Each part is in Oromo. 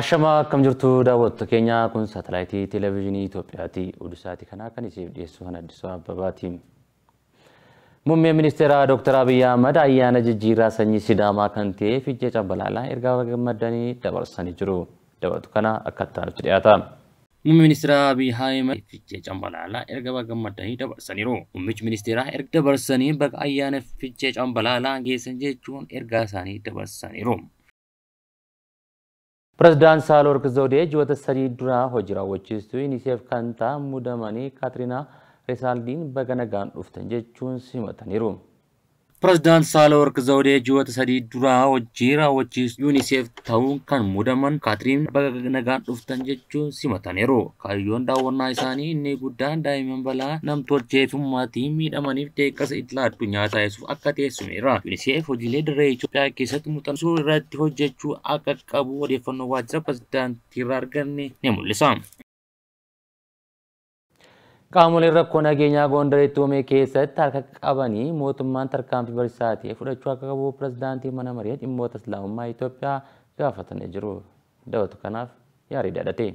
Ashama akkam jirtu daawwattu keenyaa kun saatalaayitii televezyiinii Itoophiyaati. Udisaati kanaa kan isiif dhiyeessu kan Addisuu Abbabaati. Muummeen ministeeraa Dr. Abiyyi Ahmad ayyaana jijjiirraa sanyii Sidaamaa kan ta'e fiichee Cabbalaalaa ergaa gammadanii dabarsanii jiru. Dabatu kana akka ta'anitti dhiyaata. Muummee ministeeraa Abiy Ahimad fiichee cambalaallaa erga baga bagammadanii dabarsaniiru. Muummichi ministeeraa erga dabarsanii bakka ayyaana fiichee cambalaallaa geessan jechuun ergaa isaanii dabarsaniiru. ፕሬዝዳንት ሳህለወርቅ ዘውዴ ጅወተ ሰዲ ዱራ ሆጂ ራወቺስቱ ዩኒሴፍ ከንታ ሙደመኒ ካትሪና ሬሳልዲን በገነጋን ዱፍተን ጀቹን ሲመተኒሩ Pireezidaant Saahilaworq Zawudee ji'oota sadii dura jira wajjin UNICEF ta'uun kan muudaman Kaatiriin Baga nagaan dhuftan jechuun simataneeru. Kaayyoon daawwannaa isaanii inni guddaan daa'imman balaa namtolchee fi uummatii miidhamaniif deeqqasa itti nyaata taasisuuf akka teessimeera. UNICEF hojiilee dirree Itoophiyaa keessatti muuxannoo irratti hojjechuu akka qabu odeeffannoo waajjira pireezidaantiirraa arganne ni mul'isa. Qaamolee rakkoo nageenyaa Gondar Ittoomee keessatti harka qabanii mootummaan tarkaanfii barsiisaatee fudhachuu akka qabu pirezidaantii mana maree dhimmoota islaamummaa Itoophiyaa gaafatanii jiru. Daawwatu kanaaf yaarii daadhate.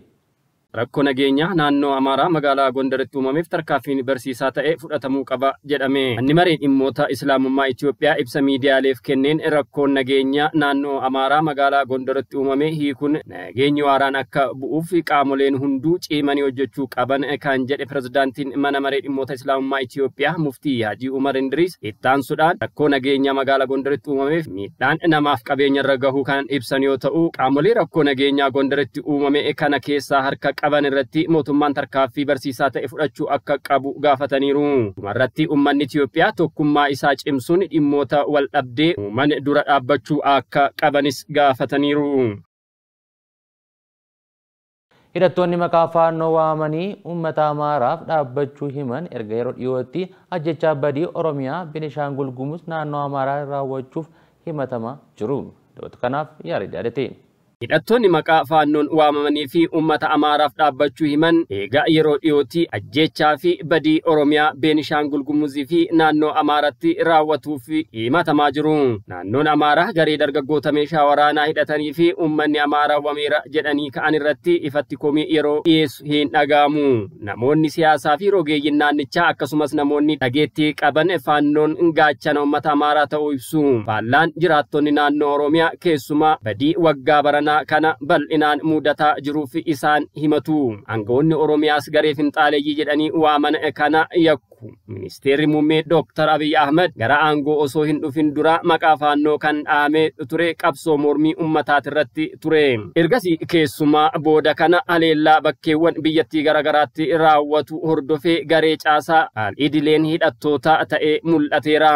rakkoo nageenyaa naannoo amaaraa magaalaa gondaritti uumameef tarkaanfiin barsiisaa ta'e fudhatamuu qaba jedhame Manni mareen dhimmoota islaamummaa itiyoophiyaa ibsa miidiyaaleef kenneen rakkoon nageenyaa naannoo amaaraa magaalaa gondaritti uumame hiikuun nageenyi waaraan akka bu'uuf qaamoleen hunduu ciimanii hojjechuu qaban kan jedhe pirezidaantiin mana maree dhimmoota islaamummaa itiyoophiyaa muftii hajii umar indiriis ittaansuudhaan rakkoo nageenyaa magaalaa gondaritti uumameef miidhaan namaaf qabeenya irra gahuu kan ibsan yoo ta'u qaamolee rakkoo nageenyaa gondaritti uumame kana qaban irratti mootummaan tarkaaffii barsiisaa ta'e fudhachuu akka qabu gaafataniiru. Kumarratti uummanni Itiyoophiyaa tokkummaa isaa cimsuun dhimmoota wal dhabdee uuman dura dhaabbachuu akka qabanis gaafataniiru. Hidhattoonni makaa faannoo waamanii uummata Amaaraaf dhaabbachuu himan erga yeroo dhiyootti ajjechaa badii Oromiyaa Benishaangul gulgumus naannoo Amaaraa raawwachuuf himatamaa jiru. Dabatu kanaaf yaalii hidhattoonni maqaa faannoon waamamanii fi uummata amaaraaf dhaabbachuu himan eegaa yeroo dhiyooti ajjechaa fi badii oromiyaa beenishaangul gumuzii fi naannoo amaaratti raawwatuuf himatamaa jiru naannoon amaaraa garee dargaggoota meeshaa waraanaa hidhatanii fi uummanni amaaraa wameera jedhanii ka'an irratti ifatti komii yeroo dhiyeessu hin dhagaamu namoonni siyaasaa fi rogeeyyin naannichaa akkasumas namoonni dhageettii qaban faannoon gaachana uummata amaaraa ta'uu ibsu faallaan jiraattonni naannoo oromiyaa keessumaa badii waggaa baranaa guyyaa kana bal'inaan mudataa jiruuf isaan himatu. Aangawoonni Oromiyaas garee finxaaleeyyii jedhanii waaman kana yakku. beeku. Ministeerri muummee Dooktar Abiyyi Ahmed gara aangoo osoo hin dhufin dura maqaa faannoo kan dhahamee ture qabsoo mormii uummataati irratti ture. Ergasii keessumaa booda kana aleellaa bakkeewwan biyyattii garaagaraatti raawwatu hordofee garee caasaa al-idileen hidhattootaa ta'ee mul'ateera.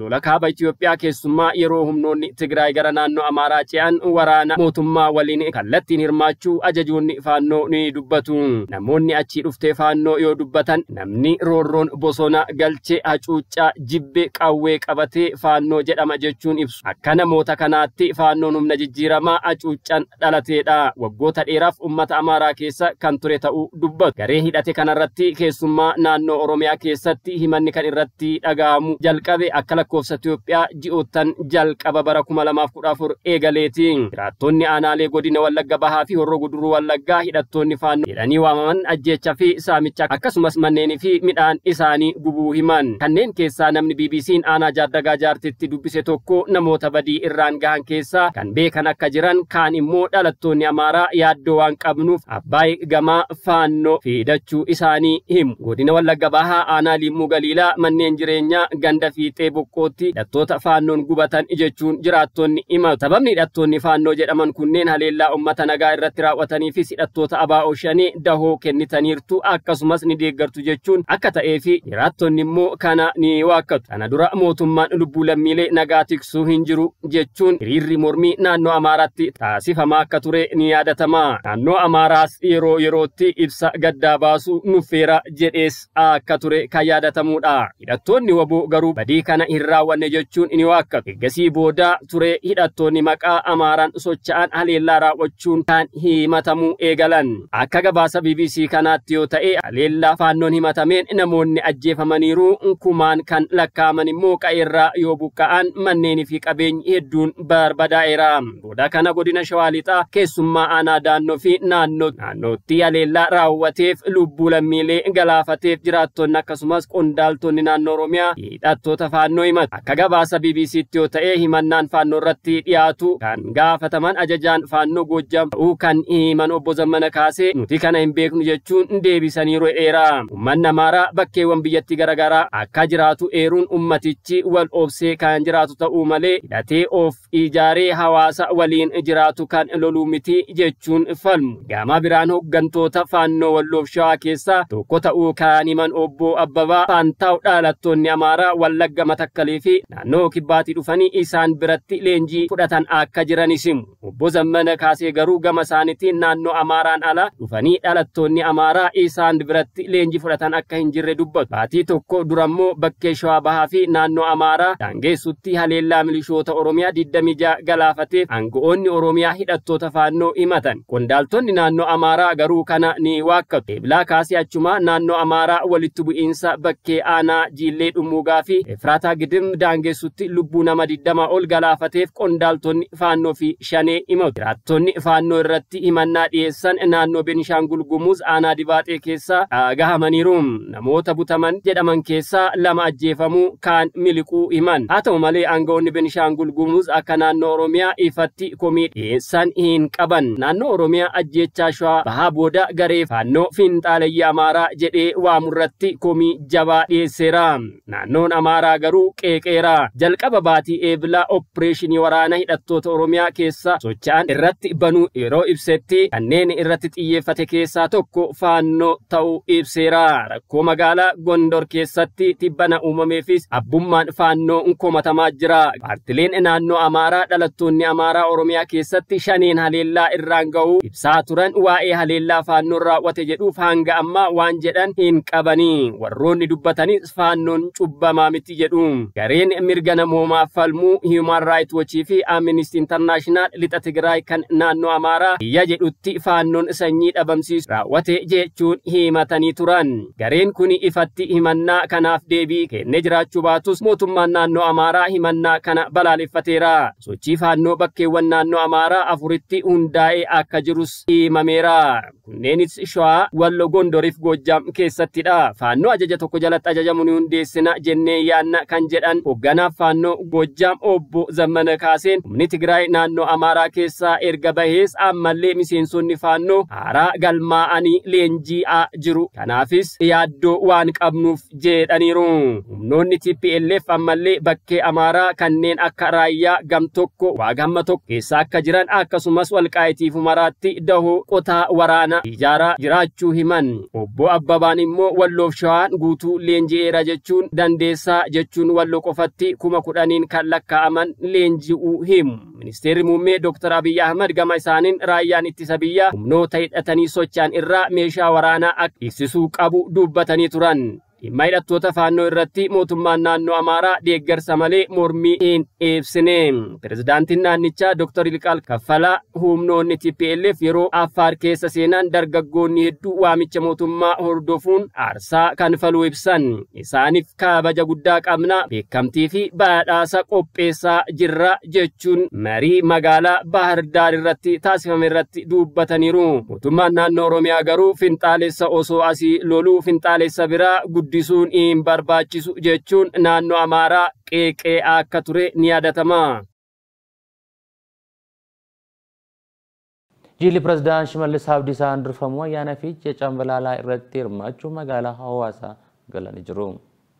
Lola kaaba Itoophiyaa keessumaa yeroo humnoonni Tigraay gara naannoo Amaaraa ce'an waraana mootummaa waliin kallattiin hirmaachuu ajajoonni faannoo ni dubbatu. Namoonni achii dhuftee faannoo yoo dubbatan namni roorroon bosona galchee hacuuccaa jibbe qawwee qabatee faannoo jedhama jechuun ibsu akka namoota kanaatti faannoon humna jijjiiramaa hacuuccaan dhalateedha waggoota dheeraaf ummata amaaraa keessa kan ture ta'uu dubbatu garee hidhate kanarratti keessummaa naannoo oromiyaa keessatti himanni kan irratti dhaga'amu jalqabe akka lakkoofsa Itoophiyaa ji'oottan jalqaba bara 2014 eegaleetiin jiraattonni aanaalee godina Wallagga Bahaa fi Horroo Guduruu Wallaggaa hidhattoonni faannoo jedhanii waamaman ajjeechaa fi saamicha akkasumas manneenii fi midhaan isaa ta'anii gubuu himan. Kanneen keessaa namni BBC'n aanaa jaardagaa jaartitti dubbise tokko namoota badii irraan gahan keessaa kan beekan akka jiran kaan immoo dhalattoonni Amaaraa yaaddoo waan qabnuuf Abbaay gamaa faannoo fiidachuu isaanii himu. Godina Wallagga Bahaa aanaa Limmuu Galiilaa manneen jireenyaa ganda fiixee boqqootti hidhattoota faannoon gubatan jechuun jiraattonni himatu. Sababni hidhattoonni faannoo jedhaman kunneen haleellaa uummata nagaa irratti raawwataniifis hidhattoota abaa'oo shanii dahoo kennitaniirtu akkasumas ni deeggartu jechuun akka ta'e hiraattonni immoo kana ni waakkatu. Kana dura mootummaan lubbuu lammiilee nagaa tiksuu hin jiru jechuun hiriirri mormii naannoo Amaaraatti taasifamaa akka ture ni yaadatama. Naannoo Amaaraas yeroo yerootti ibsa gaddaa baasuu nuffeera jedhees akka ture kan yaadatamudha. Hidhattoonni waboo garuu badii kana hin raawwanne jechuun ni waakkatu. Eggasii boodaa ture hidhattoonni maqaa Amaaraan socho'an haleellaa raawwachuun kan himatamu eegalan. Akka gabaasa BBC kanaatti yoo ta'e haleellaa faannoon himatameen namoonni ajjeefamaniiru kumaan kan lakkaa'aman immoo qa'eerraa yoo buqqa'an manneenii fi qabeenyi hedduun barbadaa'eera. Booda kana godina Shawaalixaa keessummaa aanaa daannoo fi naannootti aleellaa raawwateef lubbuu lammiilee galaafateef jiraattonni akkasumas qondaaltonni naannoo Oromiyaa hidhattoota faannoo himatu. Akka gabaasa BBC yoo ta'e himannaan faannoo irratti dhiyaatu kan gaafataman ajajaan faannoo gojjam ta'uu kan himan obbo Zammana kaasee nuti kana hin beeknu jechuun deebisaniiru dheera. Uummanni Amaaraa bakkeewwan rakkoon biyyatti garagaraa akka jiraatu eeruun ummatichi wal obsee kan jiraatu ta'uu malee hidhatee of ijaaree hawaasa waliin jiraatu kan loluu miti jechuun falmu. Gama biraan hoggantoota faannoo walloof shawaa keessaa tokko ta'uu kan himan obbo Abbabaa Faantaa'u Dhalattoonni Amaaraa Wallagga Matakkalee fi naannoo Kibbaatii dhufanii isaan biratti leenjii fudhatan akka jiran isimu. Obbo Zammana Kaasee garuu gama isaaniitti naannoo Amaaraan ala dhufanii dhalattoonni Amaaraa isaan biratti leenjii fudhatan akka hin jirre dubbatu. baatii tokko durammoo bakkee Shawaa Bahaa fi naannoo Amaaraa daangeessutti haleellaa milishoota Oromiyaa 26 galaafateef aanga'oonni Oromiyaa hidhattoota faannoo himatan. Qondaaltonni naannoo Amaaraa garuu kana ni waakkatu. Eebilaa kaasee achumaa naannoo Amaaraa walitti bu'iinsa bakkee aanaa Jiillee Dhummuugaa fi Efraataa Gidim daangeessutti lubbuu nama diddamaa ol galaafateef qondaaltonni faannoo fi shanee himatu. Jiraattonni faannoo irratti himannaa dhiyeessan naannoo Benishaangul Gumuz aanaa dibaaxee keessaa gahamaniiru. Namoota argaman jedhaman keessaa lama ajjeefamuu kaan miliquu himan haa ta'u malee aangawoonni benishaangul gumuz akka naannoo oromiyaa ifatti komii dhiyeessan hin qaban naannoo oromiyaa ajjeechaa shawaa bahaa booda garee faannoo fiinxaalayyi amaaraa jedhee waamurratti komii jabaa dhiyeesseera naannoon amaaraa garuu qeeqeera jalqaba baatii eebilaa oppireeshinii waraana hidhattoota oromiyaa keessa socha'an irratti banuu yeroo ibsetti kanneen irratti xiyyeeffate keessaa tokko faannoo ta'uu ibseera Gondor keessatti tibbana uumameefis abbummaan faannoo komatamaa jira. Paartileen naannoo Amaaraa dhalattoonni Amaaraa Oromiyaa keessatti shaneen haleellaa irraan ga'uu ibsaa turan waa'ee haleellaa faannoon raawwate jedhuuf hanga ammaa waan jedhan hin qabanii warroonni dubbatanis faannoon cubbamaa miti jedhu. Gareen mirga namoomaa falmuu Human Rights wachii fi Amnesty International lixa Tigraay kan naannoo Amaaraa biyya jedhutti faannoon sanyii dhabamsiisu raawwate jechuun himatanii turan. himannaa kanaaf deebii kennee jiraachuu baatus mootummaan naannoo Amaaraa himannaa kana balaaleffateera. Sochii faannoo bakkeewwan naannoo Amaaraa afuritti hundaa'ee akka jirus himameera. Kunneenis Shawaa, Walloo, Gondoriif Goojjaam keessattidha. Faannoo ajaja tokko jalatti ajajamu ni hundeessina jennee yaanna kan jedhan hogganaaf faannoo Goojjaam obbo Zammana Kaaseen humni Tigraay naannoo Amaaraa keessaa erga bahees ammallee miseensonni faannoo haaraa galmaa'anii leenji'aa jiru. Kanaafis yaaddoo waan Humnoonni TPLF ammallee bakkee Amaaraa kanneen akka raayyaa gam tokko waa gamma tokko keessa akka jiran akkasumas walqaa'itii maraatti dahoo qotaa waraana ijaaraa jiraachuu himan. Obbo Abbabaan immoo walloof shawaan guutuu leenji'eera jechuun dandeessaa jechuun walloo qofatti kuma kudhaniin kan lakkaa'aman leenji'uu himu. Ministeerri muummee Dr. Abiyyi Ahmad gama isaaniin raayyaan ittisa biyyaa humnoota hidhatanii sochaan irraa meeshaa waraanaa akka ibsisuu qabu dubbatanii turan. dhimma hidhattoota faannoo irratti mootummaan naannoo amaaraa deeggarsa malee mormii hin eebsine pirezidaantiin naannichaa dr ilqaal kaffalaa humnoonni tplf yeroo affaar keessa seenan dargaggoonni hedduu waamicha mootummaa hordofuun aarsaa faluu ibsan isaaniif kaabaja guddaa qabna beekamtii fi badhaasa qopheessaa jirra jechuun marii magaalaa bahardaar irratti taasifame irratti dubbataniiru mootummaan naannoo oromiyaa garuu finxaalessa osoo asii loluu finxaalessa biraa guddaa guddisuun hin barbaachisu jechuun naannoo Amaaraa qeeqee akka ture ni yaadatama. Jilli Pireezidaant Shimallis Abdiisaa handurfamuu ayyaana Fiichee Cambalaallaa irratti hirmaachuu magaalaa hawaasaa galanii jiru.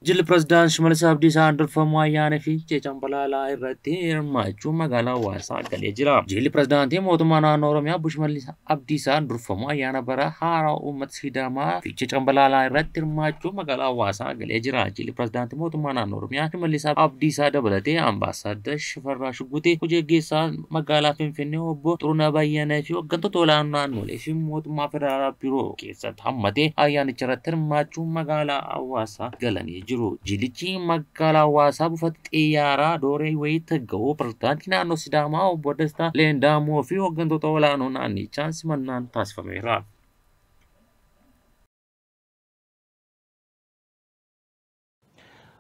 Jilli Pireezidaant Shimallis Abdiisaa Handuurfa Mo'ayyaanee fi Jecha Cambalaallaa irratti hirmaachuun magaalaa hawaasaa galee jira. Jilli Pireezidaantii Mootummaa Naannoo Oromiyaa Obbo Shimallis Abdiisaa Handuurfa Mo'ayyaanee bara haaraa uummata Sidaamaa Fiichee Cambalaallaa irratti hirmaachuun magaalaa hawaasaa galee jira. Jilli Pireezidaantii Mootummaa Naannoo Oromiyaa Shimallis Abdiisaa dabalatee Ambaasaadder Shifarraa Shuggutee hojeeggeessaa magaalaa Finfinnee Obbo Xuruunaa Bayyanee fi hooggantoota olaanoo naannolee fi mootummaa federaalaa biroo keessatti hammatee ayyaanicha irratti hirmaachuun magaalaa hawaasaa galanii jiru. jiru. Jilichi magaalaa hawaasaa buufata xiyyaaraa dooree wayiitti gahu pirezidaantii naannoo Sidaamaa obbo Dastaa Leendamoo fi hooggantoota olaanoo naannichaan simannaan taasifameera.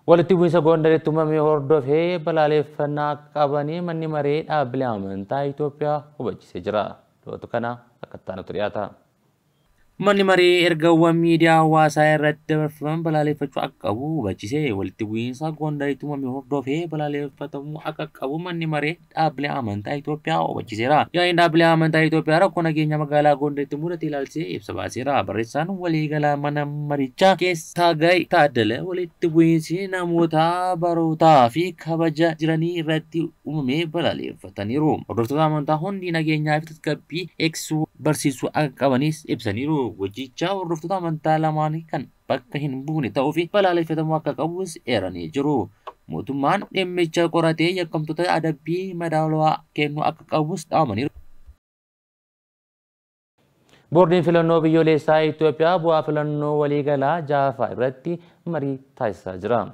Walitti bu'iinsa Gondaritti uumamee hordofee balaaleeffannaa qabanii manni maree dhaabbilee amantaa Itoophiyaa hubachisee jira. Dhootu kana akka itti dhiyaata. Uummanni marii ergaawwan miidiyaa hawaasaa irratti dabarfaman balaaleffachuu akka qabu hubachiise. Walitti bu'iinsa Gondaritti uumamni hordofee balaaleffatamuu akka qabu manni maree dhaabbilee amantaa Itoophiyaa hubachiseera. Yaa'in dhaabbilee amantaa Itoophiyaa rakkoo nageenya magaalaa itti mudate ilaalchisee ibsa baaseera. Barreessaan waliigalaa mana marichaa keessaa gahe taaddala walitti bu'iinsi namoota barootaa fi kabaja jiranii irratti uumamee balaaleffataniiru. Hordoftoota amantaa hundi nageenyaa fi tasgabbii eegsisuu barsiisuu akka qabanis ibsaniiru. garuu hojjichaa hordoftoota amantaa lamaanii kan bakka hin buune ta'uu fi balaaleffatamu akka qabus eeranii jiru. Mootummaan dhimmicha qoratee yakkamtoota adabbii madaalawaa kennuu akka qabus dhaamaniiru. Boordiin filannoo biyyoolessaa Itoophiyaa bu'aa filannoo waliigalaa jaafaa irratti marii taasisaa jira.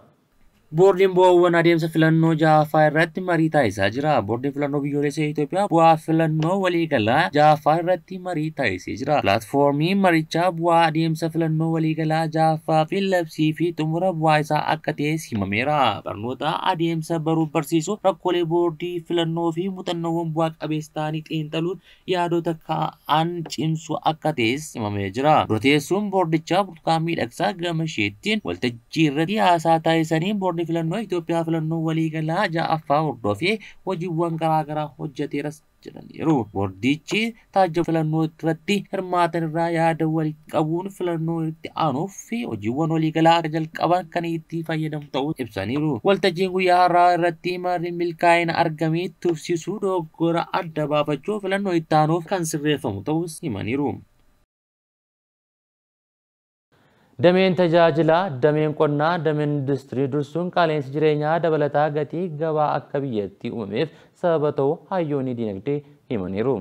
ቦርዲን በወወን አዴምሰ ፍለኖ ጃፋ ረት መሪታ ይሳ ጅራ ቦርዲን ፍለኖ ብዮሌሰ ኢትዮጵያ ቡአ ፍለኖ ወሊገላ ጃፋ ረት መሪታ ይሴ ጅራ ፕላትፎርሚ መሪቻ ቡአ አዴምሰ ፍለኖ ወሊገላ ጃፋ ፊ ለብሲ ፊ ጥሙረ ቡአ ይሳ አቀቴ ሲመሜራ በርኖታ አዴምሰ በሩ በርሲሱ ረኮሌ ቦርዲ ፍለኖ ፊ ሙጠነወን ቡአ ቀቤስታኒ ጤንጠሉን ያዶ ተካ አን ጭምሱ አቀቴ ሲመሜ ጅራ ሮቴሱም ቦርድቻ ቡርቱካሚ ደቅሳ ገመሼቲን ወልተጂ ረት ያሳ ታይሰኒን ቦርድ Waaqni filannoo Itoophiyaa filannoo walii galaa ja'affaa hordofee hojiiwwan garaagaraa hojjeteeras jedhaniiru. Boordichi taajjaba filannoo irratti hirmaatan irraa yaada wal qabuun filannoo itti aanuuf fi hojiiwwan waliigalaa akka jalqaban kan itti fayyadamu ta'uu ibsaniiru. Waltajjiin guyyaa har'aa irratti marri milkaa'ina argamee tursiisuu dogoggora adda baafachuu filannoo itti aanuuf kan sirreeffamu ta'uu himaniiru. Dameen tajaajilaa, dameen qonnaa, dameen industirii dursuun qaaleensi jireenyaa dabalataa gatii gabaa akka biyyattii uumameef sababa ta'u hayyoonni dinagdee himaniiru.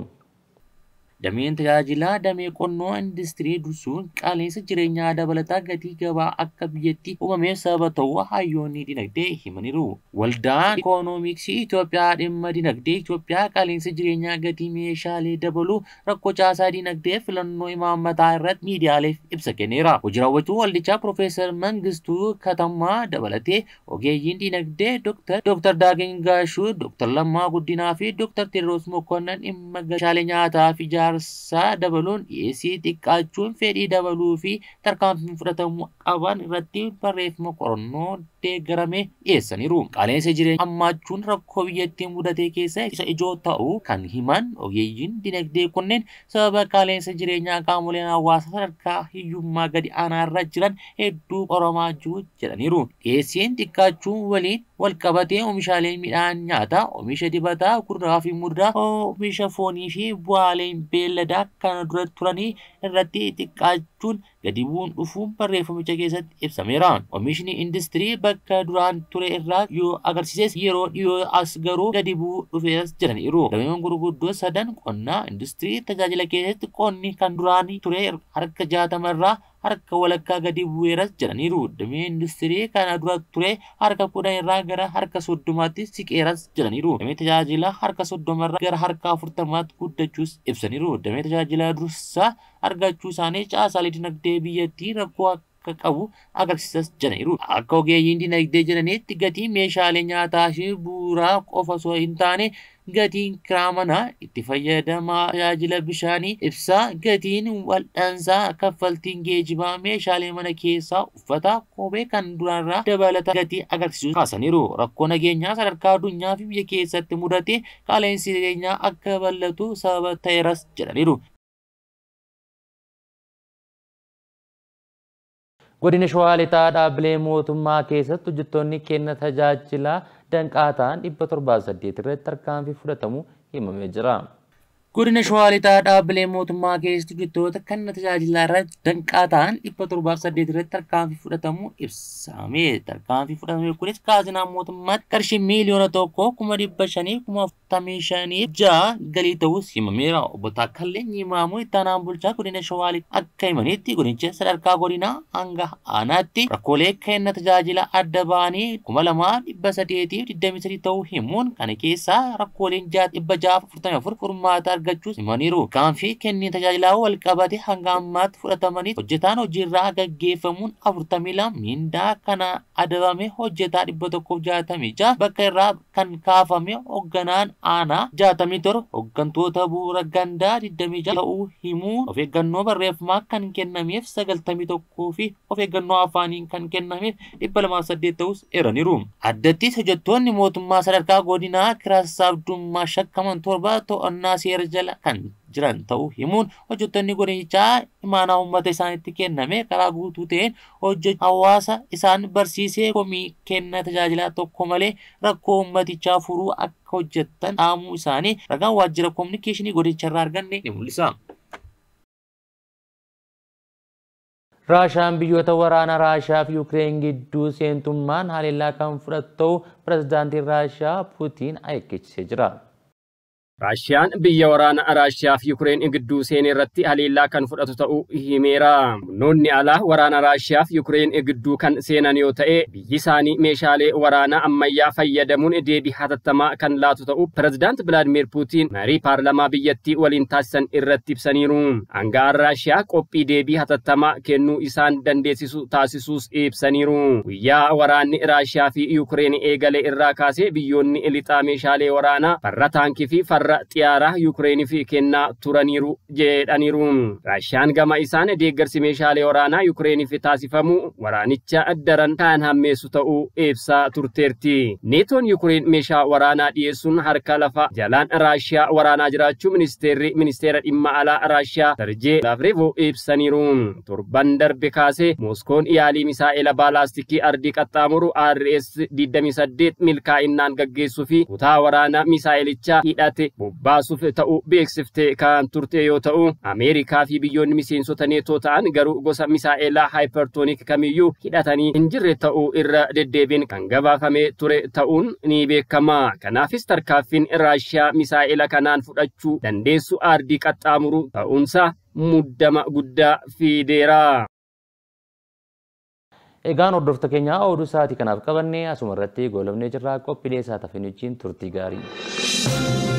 Dameen tajaajila damee qonnoo industirii dursuun qaaleensa jireenyaa dabalataa gatii gabaa akka biyyatti uumamee saba ta'uu hayyoonni dinagdee himaniiru. Waldaan ikoonoomiksii Itoophiyaa dhimma dinagdee Itoophiyaa qaaleensa jireenyaa gatii meeshaalee dabalu rakkoo caasaa dinagdee filannoo imaammataa irratti miidiyaaleef ibsa kenneera. Hojii raawwachuu waldichaa Piroofeesar Mangistuu Katamaa dabalatee ogeeyyiin dinagdee Dr. Daagin Gaashuu, Dr. Lammaa Guddinaa fi Dr. Tewoodiroos Mokonnan dhimma gashaalee nyaataa fi ijaarsaa dabaluun e dhiyeessii xiqqaachuun fedhii dabaluu fi tarkaanfii fudhatamuu qaban irratti barreeffama qorannoo dhaabbattee garame dhiyeessaniiru. Qaaleensa jireenya ammaachuun rakkoo biyyattiin mudate keessa isa ijoo ta'u kan himan ogeeyyiin dinagdee kunneen sababa qaaleensa jireenyaa qaamoleen hawaasaa sadarkaa hiyyummaa gadi aanaa irra jiran hedduu qoramaa jiru jedhaniiru. Dhiyeessiin xiqqaachuun waliin wal qabatee oomishaalee midhaan nyaataa, oomisha dibataa, kuduraa fi muduraa, oomisha foonii fi bu'aaleen beelladaa kan dura turanii irratti xiqqaachuu jechuun gadi bu'uun dhufuun barreeffamicha keessatti ibsameera. Oomishni industirii bakka duraan ture irraa yoo agarsiises yeroo dhiyoo as garuu gadi bu'uu dhufees jiraniiru. Dameewwan gurguddoo sadan qonnaa industirii tajaajila keessatti qonni kan duraan ture harka jaatama irraa harka walakkaa gadi bu'eeras jedhan jiru. Damee industirii kana dura ture harka kudha irraa gara harka soddomaatti siqeeras jedhan jiru. Damee tajaajila harka soddoma irraa gara harka afurtamaatti guddachuus ibsaniiru. Damee tajaajila dursa argachuu isaanii caasaalee dinagdee biyyattii rakkoo akka qabu agarsiisas jedhaniiru. Akka ogeeyyiin dinagdee jedhaniitti gatii meeshaalee nyaataa fi bu'uuraa qofa osoo hin taane gatiin kiraamanaa itti fayyadamaa tajaajila bishaanii ibsaa gatiin waldhaansaa kaffaltiin geejibaa meeshaalee mana keessaa uffata kophee kan duraarraa dabalata gatii agarsiisu kaasaniiru rakkoo nageenyaa sadarkaa addunyaa fi biyya keessatti mudate qaaleensi nageenyaa akka bal'atu sababa ta'eeras jedhaniiru. Godina Shawaa Lixaa dhaabbilee mootummaa keessatti hojjettoonni kenna tajaajilaa danqaa ta'an 178 irratti tarkaanfii fudhatamu himamee jira. Godina Shawaa Lixaa dhaabbilee mootummaa keessatti hojjettoota kenna tajaajilaa irratti danqaa ta'an 178 irratti tarkaanfii fudhatamu ibsamee tarkaanfii fudhatame kunis kaazinaa mootummaatti qarshii miiliyoona tokko kuma tamishaaniif galii ta'uu simameera obbotaa kalleen nyimaamuu ittaanaan bulchaa godina shawaali akka himanitti godicha sadarkaa godinaa hanga aanaatti rakkoolee kenna tajaajila adda baanii kuma lamaa dhibba sadeetii digdamii sadii ta'uu himuun kana keessaa rakkooleen jaat dhibba jaaf afurtamii afur furmaata argachuu himaniiru kaanfii kenniin tajaajilaa wal qabate hanga ammaatti fudhatamanii hojjetaan hojiirraa gaggeeffamuun afurtamii lama mindaa kana adabame hojjetaa dhibba tokkoof jaatamii jaha bakka irraa kan kaafame hoogganaan aanaa jaatamii torba hooggantoota bu'uura gandaa 26 ta'uu himuu of eeggannoo barreeffamaa kan kennameef sagaltamii tokkoo fi of eeggannoo afaaniin kan kennameef dhibba lamaaf saddeet ta'us eeraniiru. Addatti hojjettoonni mootummaa sadarkaa godinaa kiraasaa abdummaa shakkaman torba to'annaa seera jala kan जरंतऊ हिमुन और जो तन्नी गोरेचा इमाना उम्मत इसानित के नमे करागूत हुतेन और जो आवास इसान बरसी से कोमी खेन तजाजिला तो कोमले रखो उम्मत इचा फुरु अक्को जत्तन आमू इसानी रगा वाजरा कम्युनिकेशन गोरेचा रारगन ने मुलिसा raashaan biyyoota waraanaa raashaa fi yuukireen gidduu seentummaan haalellaa kan fudhattu pirezidaantiin raashaa puutiin akeekichisee jira raashiyaan biyya waraana raashiyaa fi yukureen gidduu seenee irratti haleellaa kan fudhatu ta'uu himeera. Humnoonni alaa waraana raashiyaa fi yukureen gidduu kan seenan yoo ta'e biyyi isaanii meeshaalee waraanaa ammayyaa fayyadamuun deebii hatattamaa kan laatu ta'uu pirezidaant Vilaadimeer Puutiin marii paarlamaa biyyattii waliin taasisan irratti ibsaniiru. Anga'aan raashiyaa qophii deebii hatattamaa kennuu isaan dandeessisu taasisuus ibsaniiru. Guyyaa waraanni raashiyaa fi Ukraine egale irraa kaasee biyyoonni lixaa meeshaalee waraanaa farra taankii fi farra raashiyaan gama isaan deeggarsi meeshaalee waraanaa Yuukireeniif taasifamu waraanicha daran taan hammeessu ta'uu ibsaa turteerti. Neetoon yukireen meeshaa waraanaa dhiyeessuun harka lafa jalaan Raashiyaa waraanaa jiraachuu ministeerri ministeera dhimma alaa Raashiyaa Sergei Laavreevoo ibsaniiru. Torban darbe kaasee Mooskoon yaalii misaa'ela baalaastikii ardii qaxxaamuru RS 28 milkaa'innaan gaggeessuu fi kutaa waraanaa misaa'elicha hidhate bobbaasuuf ta'u beeksiftee kan turte yoo ta'u ameerikaa fi biyyoonni miseensota neetoo ta'an garuu gosa misaa'elaa haayipartoonik kamiyyuu hidhatanii hin jirre ta'uu irra deddeebiin kan gabaafamee ture ta'uun ni beekama kanaafis tarkaaffiin raashiyaa misaa'ela kanaan fudhachuu dandeessu aardii qaxxaamuru ta'uunsa muddama guddaa deeraa. Egaan hordofta keenyaa oduu sa'aatii kanaaf qabannee asuma irratti goolabnee jirraa qophiilee isaa tafinichiin turtii gaarii.